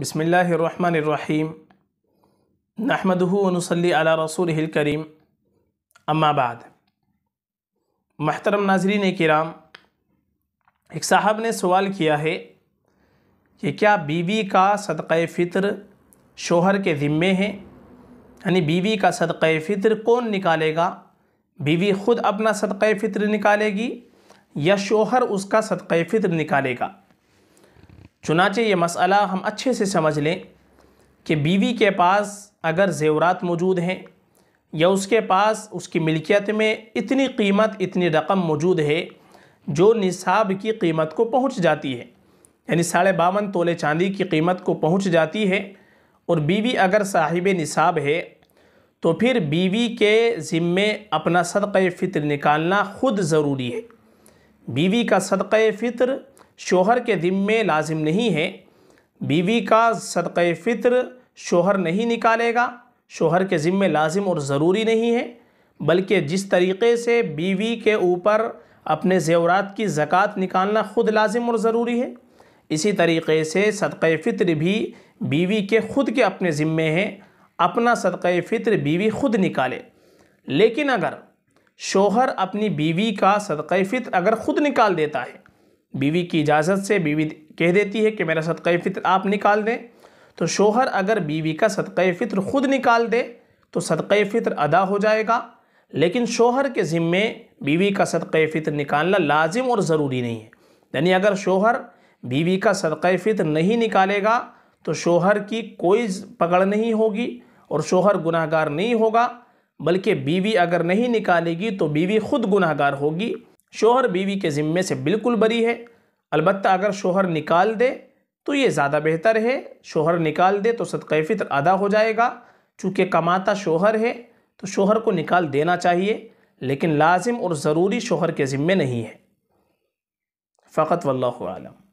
बिसमीम नहमदूनसली अला रसूल करीम अम्माबाद महतरम नाजरीन कराम एक साहब ने सवाल किया है कि क्या बीवी का सदक़ फ़ितर शोहर के ज़िम्मे है यानी बीवी का सदक़ फ़ितर कौन निकालेगा बीवी ख़ुद अपना सदक़ फ़ितर निकालेगी या शोहर उसका सदक़ फ़ितर निकालेगा चुनाचे ये मसला हम अच्छे से समझ लें कि बीवी के पास अगर ज़ेवरात मौजूद हैं या उसके पास उसकी मिल्कियत में इतनी कीमत इतनी रकम मौजूद है जो निसाब की कीमत को पहुंच जाती है यानी साढ़े बावन तोले चांदी की कीमत को पहुंच जाती है और बीवी अगर साहिब निसाब है तो फिर बीवी के ज़िम्मे अपना सदक़ फ़ितर निकालना ख़ुद ज़रूरी है बीवी का सदक़ फ़ितर शोहर के ज़िम्मे लाजिम नहीं है बीवी का सदक़ फ़ित्र शोहर नहीं निकालेगा शोहर के ज़िम्मे लाजिम और ज़रूरी नहीं है बल्कि जिस तरीके से बीवी के ऊपर अपने जेवरात की ज़क़़त निकालना ख़ुद लाजिम और ज़रूरी है इसी तरीके से सदक़ फ़ित्र भी बीवी के ख़ुद के अपने ज़िम्मे हैं अपना सदक़ फ़ित्र बीवी ख़ुद निकाले लेकिन अगर शोहर अपनी बीवी का सदक़ फ़ित्र अगर ख़ुद निकाल देता है बीवी की इजाज़त से बीवी कह देती है कि मेरा सदक़ फ़ितर आप निकाल दें तो शोहर अगर बीवी का सदक़ फ़ितर ख़ुद निकाल दे तो सदक़ फ़ितर अदा हो जाएगा लेकिन शोहर के ज़िम्मे बीवी का सदक़ फ़ितर निकालना लाजिम और ज़रूरी नहीं है यानी अगर शोहर बीवी का सदक़ फ़ितर नहीं निकालेगा तो शोहर की कोई पकड़ नहीं होगी और शोहर गुनाहगार नहीं होगा बल्कि बीवी अगर नहीं निकालेगी तो बीवी खुद गुनाहगार होगी शोहर बीवी के ज़िम्मे से बिल्कुल बरी है अलबत् अगर शोहर निकाल दे तो ये ज़्यादा बेहतर है शोहर निकाल दे तो सदक़ फ़ितर अदा हो जाएगा चूँकि कमाता शोहर है तो शोहर को निकाल देना चाहिए लेकिन लाजिम और ज़रूरी शोहर के ज़िम्मे नहीं है फ़कत वल्लम